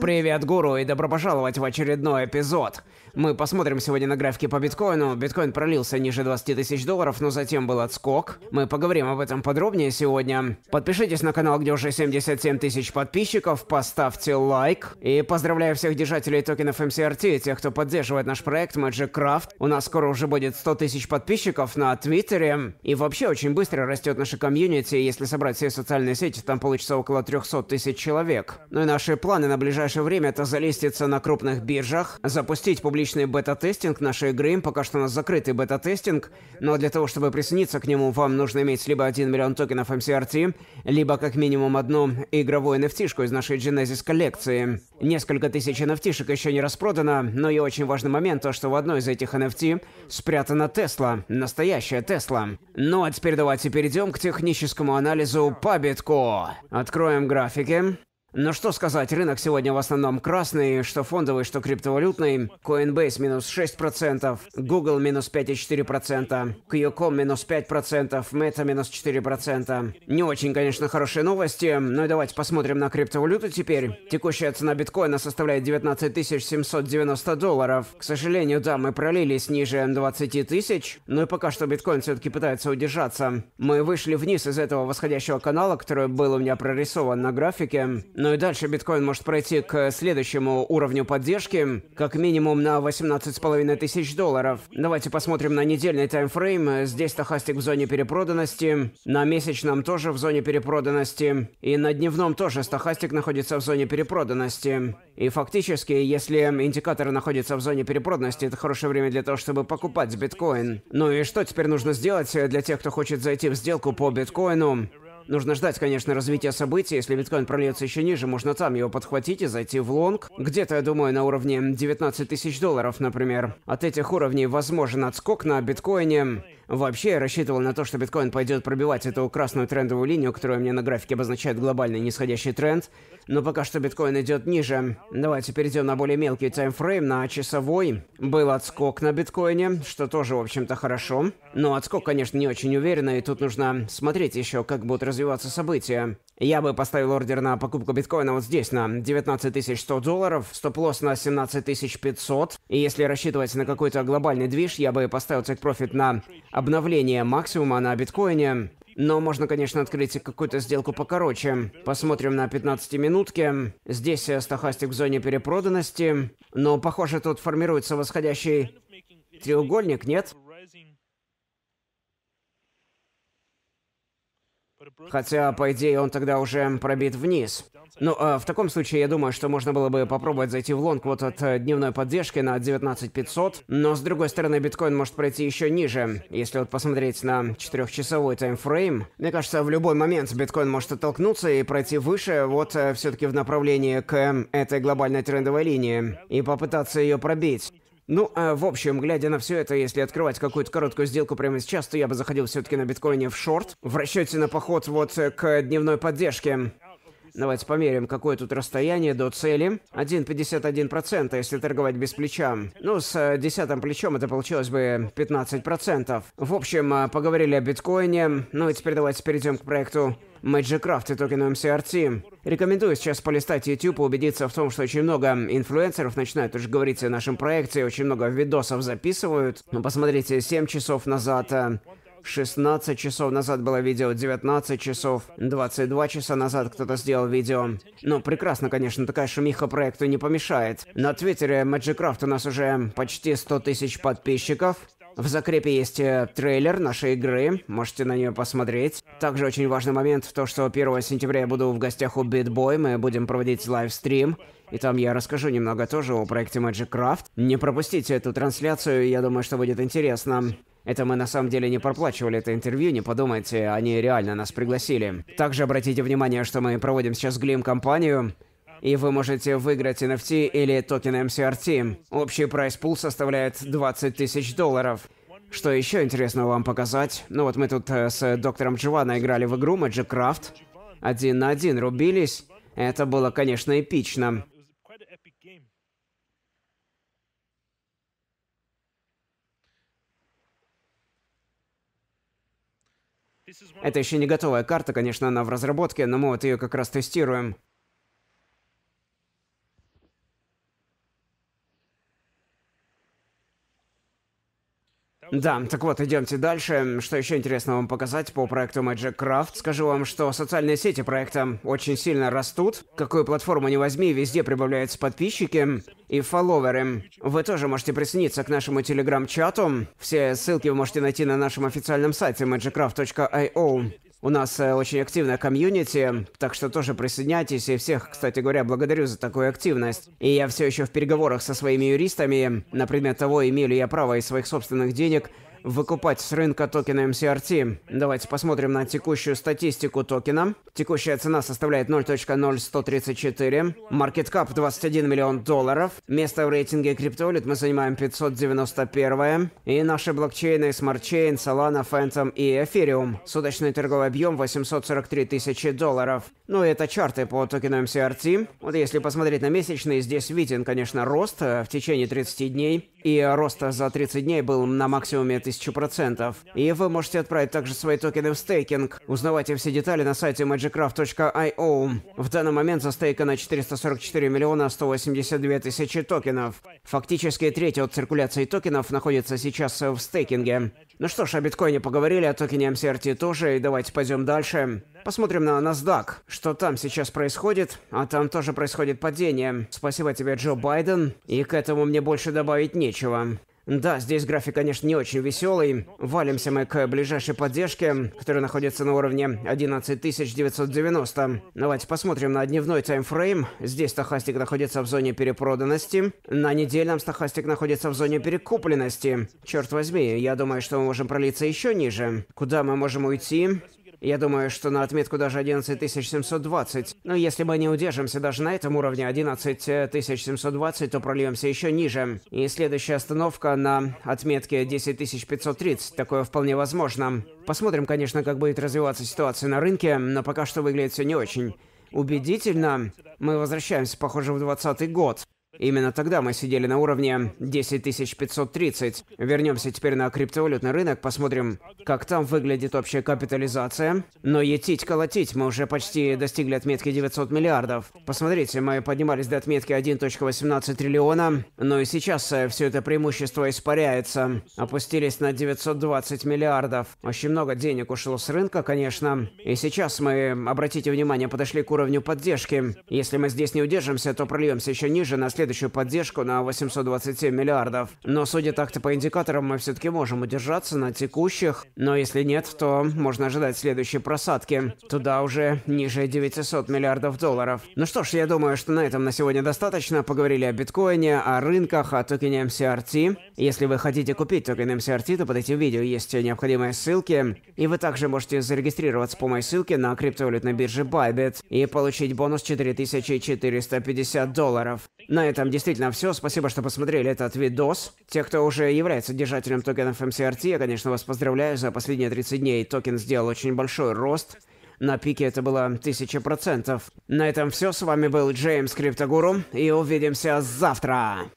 Привет, гуру, и добро пожаловать в очередной эпизод. Мы посмотрим сегодня на графики по биткоину. Биткоин пролился ниже 20 тысяч долларов, но затем был отскок. Мы поговорим об этом подробнее сегодня. Подпишитесь на канал, где уже 77 тысяч подписчиков, поставьте лайк. И поздравляю всех держателей токенов MCRT, тех, кто поддерживает наш проект Magic Craft. У нас скоро уже будет 100 тысяч подписчиков на Твиттере. И вообще очень быстро растет наша комьюнити, если собрать все социальные сети, там получится около 300 тысяч человек. Ну и наши планы планы на ближайшее время – это залиститься на крупных биржах, запустить публичный бета-тестинг нашей игры. Им пока что у нас закрытый бета-тестинг, но для того, чтобы присоединиться к нему, вам нужно иметь либо 1 миллион токенов MCRT, либо как минимум одну игровую nft из нашей Genesis коллекции. Несколько тысяч nft еще не распродано, но и очень важный момент – то, что в одной из этих NFT спрятана Тесла, настоящая Тесла. Ну а теперь давайте перейдем к техническому анализу по битку. Откроем графики. Но ну что сказать, рынок сегодня в основном красный, что фондовый, что криптовалютный. Coinbase минус 6%, Google минус 5,4%, Qcom минус 5%, Meta минус 4%. Не очень, конечно, хорошие новости, но и давайте посмотрим на криптовалюту теперь. Текущая цена биткоина составляет 19 790 долларов. К сожалению, да, мы пролились ниже 20 тысяч, но и пока что биткоин все-таки пытается удержаться. Мы вышли вниз из этого восходящего канала, который был у меня прорисован на графике, ну и дальше биткоин может пройти к следующему уровню поддержки, как минимум на 18,5 тысяч долларов. Давайте посмотрим на недельный таймфрейм. Здесь Тахастик в зоне перепроданности, на месячном тоже в зоне перепроданности, и на дневном тоже стохастик находится в зоне перепроданности. И фактически, если индикатор находится в зоне перепроданности, это хорошее время для того, чтобы покупать биткоин. Ну и что теперь нужно сделать для тех, кто хочет зайти в сделку по биткоину? Нужно ждать, конечно, развития событий. Если биткоин прольется еще ниже, можно там его подхватить и зайти в лонг. Где-то, я думаю, на уровне 19 тысяч долларов, например. От этих уровней возможен отскок на биткоине Вообще, я рассчитывал на то, что биткоин пойдет пробивать эту красную трендовую линию, которую мне на графике обозначает глобальный нисходящий тренд. Но пока что биткоин идет ниже. Давайте перейдем на более мелкий таймфрейм, на часовой. Был отскок на биткоине, что тоже, в общем-то, хорошо. Но отскок, конечно, не очень уверенный, и тут нужно смотреть еще, как будут развиваться события. Я бы поставил ордер на покупку биткоина вот здесь, на 19 19100 долларов, стоп-лосс на 17 17500. И если рассчитывать на какой-то глобальный движ, я бы поставил take профит на обновление максимума на биткоине. Но можно, конечно, открыть какую-то сделку покороче. Посмотрим на 15-минутке. Здесь э, стохастик в зоне перепроданности. Но, похоже, тут формируется восходящий треугольник, нет? Хотя, по идее, он тогда уже пробит вниз. Ну, а в таком случае, я думаю, что можно было бы попробовать зайти в лонг вот от э, дневной поддержки на 19500, но, с другой стороны, биткоин может пройти еще ниже. Если вот посмотреть на 4-часовой таймфрейм, мне кажется, в любой момент биткоин может оттолкнуться и пройти выше, вот э, все-таки в направлении к этой глобальной трендовой линии, и попытаться ее пробить. Ну, а в общем, глядя на все это, если открывать какую-то короткую сделку прямо сейчас, то я бы заходил все-таки на биткоине в шорт, в расчете на поход вот э, к дневной поддержке. Давайте померим, какое тут расстояние до цели. 1,51%, а если торговать без плеча. Ну, с э, десятым плечом это получилось бы 15%. В общем, э, поговорили о биткоине. Ну и теперь давайте перейдем к проекту Magicraft и токену MCRT. Рекомендую сейчас полистать YouTube и убедиться в том, что очень много инфлюенсеров начинают уже говорить о нашем проекте, очень много видосов записывают. Ну, посмотрите, 7 часов назад э, 16 часов назад было видео, 19 часов, 22 часа назад кто-то сделал видео. Но ну, прекрасно, конечно, такая шумиха проекту не помешает. На твиттере MagicCraft у нас уже почти 100 тысяч подписчиков. В закрепе есть э, трейлер нашей игры, можете на нее посмотреть. Также очень важный момент, то что 1 сентября я буду в гостях у BitBoy, мы будем проводить лайвстрим. И там я расскажу немного тоже о проекте Magic Craft. Не пропустите эту трансляцию, я думаю, что будет интересно. Это мы на самом деле не проплачивали это интервью, не подумайте, они реально нас пригласили. Также обратите внимание, что мы проводим сейчас Глим-компанию и вы можете выиграть NFT или токен MCRT. Общий прайс пул составляет 20 тысяч долларов. Что еще интересного вам показать? Ну вот мы тут э, с доктором Дживана играли в игру Magic Craft. Один на один рубились. Это было, конечно, эпично. Это еще не готовая карта, конечно, она в разработке, но мы вот ее как раз тестируем. Да, так вот, идемте дальше. Что еще интересно вам показать по проекту Magic Craft? Скажу вам, что социальные сети проекта очень сильно растут. Какую платформу не возьми, везде прибавляются подписчики и фолловеры. Вы тоже можете присоединиться к нашему телеграм-чату. Все ссылки вы можете найти на нашем официальном сайте magiccraft.io. У нас э, очень активная комьюнити, так что тоже присоединяйтесь. И всех, кстати говоря, благодарю за такую активность. И я все еще в переговорах со своими юристами на предмет того, имею ли я право из своих собственных денег – выкупать с рынка токена MCRT. Давайте посмотрим на текущую статистику токена. Текущая цена составляет 0.0134, market cap 21 миллион долларов, место в рейтинге криптовалют мы занимаем 591, и наши блокчейны SmartChain, Solana, Phantom и Ethereum. Суточный торговый объем 843 тысячи долларов. Ну и это чарты по токену MCRT. Вот если посмотреть на месячные, здесь виден, конечно, рост э, в течение 30 дней и рост за 30 дней был на максимуме 1000%. И вы можете отправить также свои токены в стейкинг. Узнавайте все детали на сайте magicraft.io. В данный момент застейкано 444 миллиона 182 тысячи токенов. Фактически треть от циркуляции токенов находится сейчас в стейкинге. Ну что ж, о биткоине поговорили, о токене MCRT тоже, и давайте пойдем дальше. Посмотрим на NASDAQ, что там сейчас происходит, а там тоже происходит падение. Спасибо тебе, Джо Байден, и к этому мне больше добавить нечего. Да, здесь график, конечно, не очень веселый. Валимся мы к ближайшей поддержке, которая находится на уровне 11990. Давайте посмотрим на дневной таймфрейм. Здесь стахастик находится в зоне перепроданности. На недельном стахастик находится в зоне перекупленности. Черт возьми, я думаю, что мы можем пролиться еще ниже. Куда мы можем уйти? Я думаю, что на отметку даже 11720. Но если мы не удержимся даже на этом уровне 11720, то прольемся еще ниже. И следующая остановка на отметке 10530. Такое вполне возможно. Посмотрим, конечно, как будет развиваться ситуация на рынке, но пока что выглядит все не очень. Убедительно. Мы возвращаемся, похоже, в 2020 год. Именно тогда мы сидели на уровне 10530. Вернемся теперь на криптовалютный рынок, посмотрим, как там выглядит общая капитализация. Но етить-колотить, мы уже почти достигли отметки 900 миллиардов. Посмотрите, мы поднимались до отметки 1.18 триллиона, но и сейчас э, все это преимущество испаряется. Опустились на 920 миллиардов. Очень много денег ушло с рынка, конечно. И сейчас мы, обратите внимание, подошли к уровню поддержки. Если мы здесь не удержимся, то прольемся еще ниже на следующий следующую поддержку на 827 миллиардов. Но судя так-то по индикаторам, мы все-таки можем удержаться на текущих. Но если нет, то можно ожидать следующей просадки. Туда уже ниже 900 миллиардов долларов. Ну что ж, я думаю, что на этом на сегодня достаточно. Поговорили о биткоине, о рынках, о токене MCRT. Эм если вы хотите купить токен MCRT, эм то под этим видео есть необходимые ссылки. И вы также можете зарегистрироваться по моей ссылке на криптовалютной бирже Bybit и получить бонус 4450 долларов. На этом действительно все. Спасибо, что посмотрели этот видос. Те, кто уже является держателем токенов MCRT, я, конечно, вас поздравляю. За последние 30 дней токен сделал очень большой рост. На пике это было 1000%. На этом все. С вами был Джеймс Криптогуру. И увидимся завтра.